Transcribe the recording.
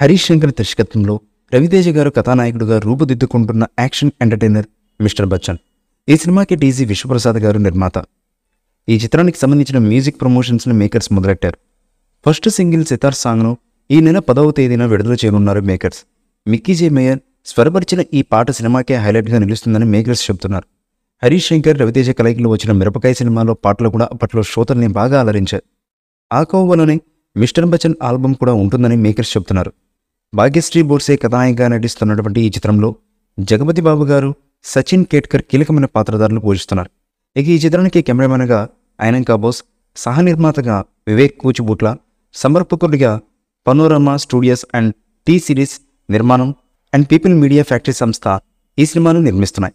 హరీష్ శంకర్ దర్శకత్వంలో రవితేజ గారు కథానాయకుడుగా రూపుదిద్దుకుంటున్న యాక్షన్ ఎంటర్టైనర్ మిస్టర్ బచ్చన్ ఈ సినిమాకి టీజీ విశ్వప్రసాద్ గారు నిర్మాత ఈ చిత్రానికి సంబంధించిన మ్యూజిక్ ప్రమోషన్స్ని మేకర్స్ మొదలెట్టారు ఫస్ట్ సింగిల్ సితార్ సాంగ్ను ఈ నెల పదవ తేదీన విడుదల చేయనున్నారు మేకర్స్ మిక్కీ జే మేయర్ స్వరపరిచిన ఈ పాట సినిమాకే హైలైట్గా నిలుస్తుందని మేకర్స్ చెబుతున్నారు హరీష్ శంకర్ రవితేజ కలయికలో వచ్చిన మిరపకాయ సినిమాలో పాటలు కూడా అప్పట్లో శ్రోతల్ని బాగా అలరించారు ఆ కోవలోనే మిస్టర్ బచ్చన్ ఆల్బమ్ కూడా ఉంటుందని మేకర్స్ చెబుతున్నారు భాగ్యశ్రీ బోర్సే కథాయంగా నటిస్తున్నటువంటి ఈ చిత్రంలో జగపతి బాబు గారు సచిన్ కేట్కర్ కీలకమైన పాత్రధారులు పోషిస్తున్నారు ఇక ఈ చిత్రానికి కెమెరామెన్గా ఆయనం కాబోస్ సహ నిర్మాతగా వివేక్ కూచిబూట్ల సమర్పకుడిగా Panorama Studios and T Series నిర్మాణం అండ్ పీపుల్ మీడియా ఫ్యాక్టరీ సంస్థ ఈ సినిమాను నిర్మిస్తున్నాయి